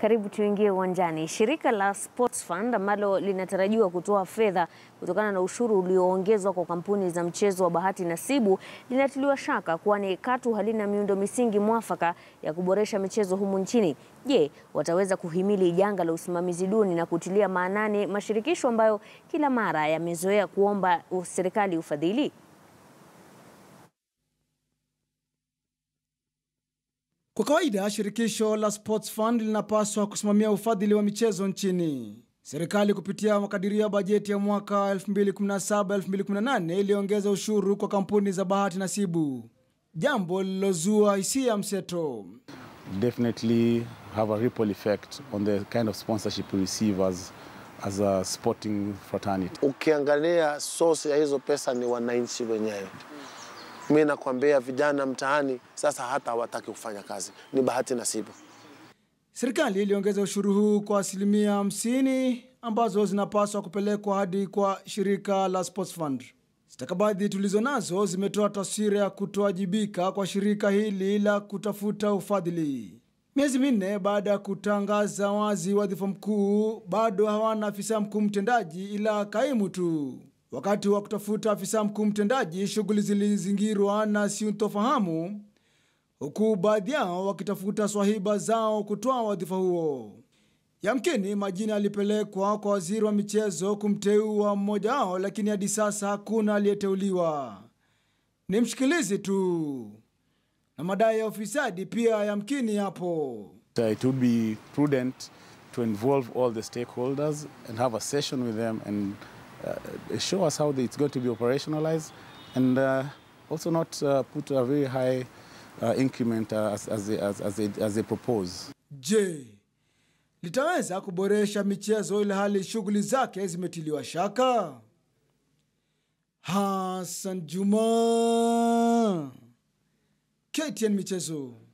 Karibu tuingie uwanjani. Shirika la Sports Fund ambalo linatarajiwa kutoa fedha kutokana na ushuru ulioongezwa kwa kampuni za mchezo wa bahati nasibu linatiliwa shaka, kwani katu halina miundo misingi mwafaka ya kuboresha michezo humu nchini. Je, wataweza kuhimili janga la usimamizi duni na kutilia maanani mashirikisho ambayo kila mara yamezoea kuomba serikali ufadhili? Kwa kawaida shirikisho la Sports Fund linapaswa kusimamia ufadhili wa michezo nchini. Serikali kupitia makadirio ya bajeti ya mwaka 2017-2018 iliongeza ushuru kwa kampuni za bahati nasibu, jambo lilozua hisia mseto. Definitely have a ripple effect on the kind of sponsorship we receive as, as a sporting fraternity. Ukiangalia source ya hizo pesa ni wananchi wenyewe mi nakwambia vijana mtaani sasa hata hawataki kufanya kazi, ni bahati nasibu. Serikali iliongeza ushuru huu kwa asilimia hamsini ambazo zinapaswa kupelekwa hadi kwa shirika la Sports Fund. Stakabadhi tulizo nazo zimetoa taswira ya kutowajibika kwa shirika hili la kutafuta ufadhili. Miezi minne baada ya kutangaza wazi wadhifa mkuu, bado hawana afisa mkuu mtendaji ila kaimu tu. Wakati wa kutafuta afisa mkuu mtendaji, shughuli zilizingirwa na sintofahamu, huku baadhi yao wakitafuta swahiba zao kutoa wadhifa huo. Yamkini majina yalipelekwa kwa waziri wa michezo kumteua mmoja wao, lakini hadi sasa hakuna aliyeteuliwa, ni mshikilizi tu, na madai ya ufisadi pia yamkini yapo. It would be prudent to involve all the stakeholders and have a session with them and Uh, show us how it's going to be operationalized and uh, also not uh, put a very high increment as, as, they, as, as, they, as they propose. Je, litaweza kuboresha michezo ili hali shughuli zake zimetiliwa shaka? Hassan Juma, KTN Michezo.